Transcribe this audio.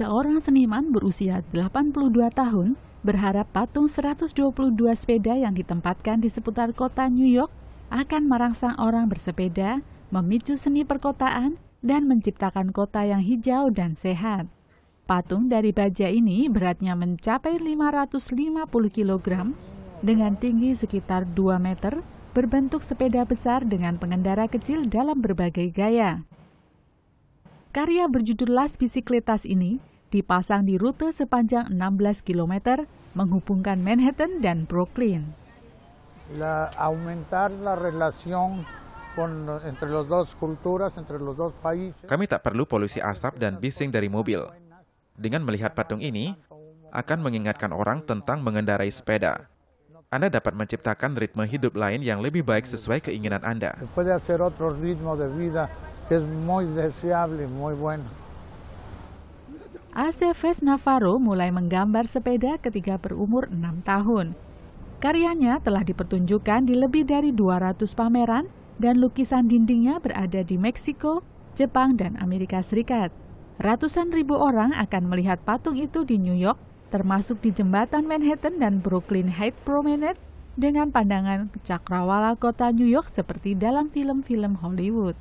Seorang seniman berusia 82 tahun berharap patung 122 sepeda yang ditempatkan di seputar kota New York akan merangsang orang bersepeda, memicu seni perkotaan, dan menciptakan kota yang hijau dan sehat. Patung dari baja ini beratnya mencapai 550 kg dengan tinggi sekitar 2 meter, berbentuk sepeda besar dengan pengendara kecil dalam berbagai gaya. Karya berjudul Las Bicicletas ini dipasang di rute sepanjang 16 km menghubungkan Manhattan dan Brooklyn. La, aumentar la relación kami tak perlu polusi asap dan bising dari mobil. Dengan melihat patung ini, akan mengingatkan orang tentang mengendarai sepeda. Anda dapat menciptakan ritme hidup lain yang lebih baik sesuai keinginan Anda que es muy deseable muy bueno. Aceves Navarro mulai menggambar sepeda ketika berumur 6 tahun. Karyanya telah dipertunjukkan di lebih dari 200 pameran dan lukisan dindingnya berada di Meksiko, Jepang, dan Amerika Serikat. Ratusan ribu orang akan melihat patung itu di New York, termasuk di jembatan Manhattan dan Brooklyn Heights Promenade dengan pandangan cakrawala kota New York seperti dalam film-film Hollywood.